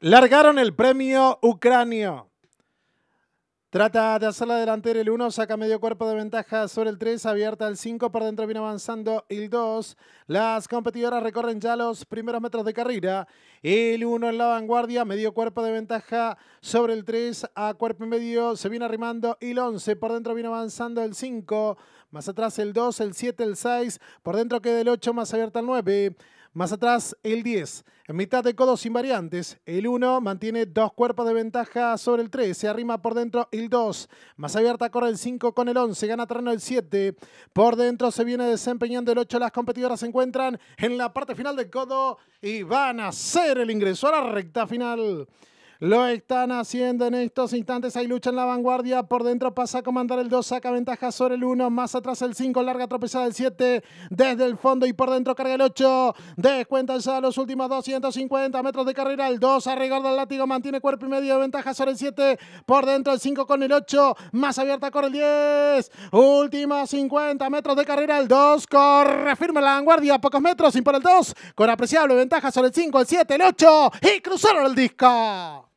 Largaron el premio Ucranio. Trata de hacer la delantera el 1, saca medio cuerpo de ventaja sobre el 3, abierta el 5, por dentro viene avanzando el 2. Las competidoras recorren ya los primeros metros de carrera. El 1 en la vanguardia, medio cuerpo de ventaja sobre el 3, a cuerpo y medio se viene arrimando el 11, por dentro viene avanzando el 5, más atrás el 2, el 7, el 6, por dentro queda el 8, más abierta el 9. Más atrás, el 10. En mitad de codo sin variantes, el 1 mantiene dos cuerpos de ventaja sobre el 3. Se arrima por dentro el 2. Más abierta corre el 5 con el 11. Gana terreno el 7. Por dentro se viene desempeñando el 8. Las competidoras se encuentran en la parte final del codo y van a hacer el ingreso a la recta final. Lo están haciendo en estos instantes. Hay lucha en la vanguardia. Por dentro pasa a comandar el 2. Saca ventaja sobre el 1. Más atrás el 5. Larga tropezada del 7. Desde el fondo y por dentro carga el 8. Descuentan ya los últimos 250 metros de carrera. El 2 a el látigo. Mantiene cuerpo y medio de ventaja sobre el 7. Por dentro el 5 con el 8. Más abierta corre el 10. Últimos 50 metros de carrera. El 2 corre firme la vanguardia. Pocos metros. Sin por el 2. Con apreciable ventaja sobre el 5, el 7, el 8. Y cruzaron el disco.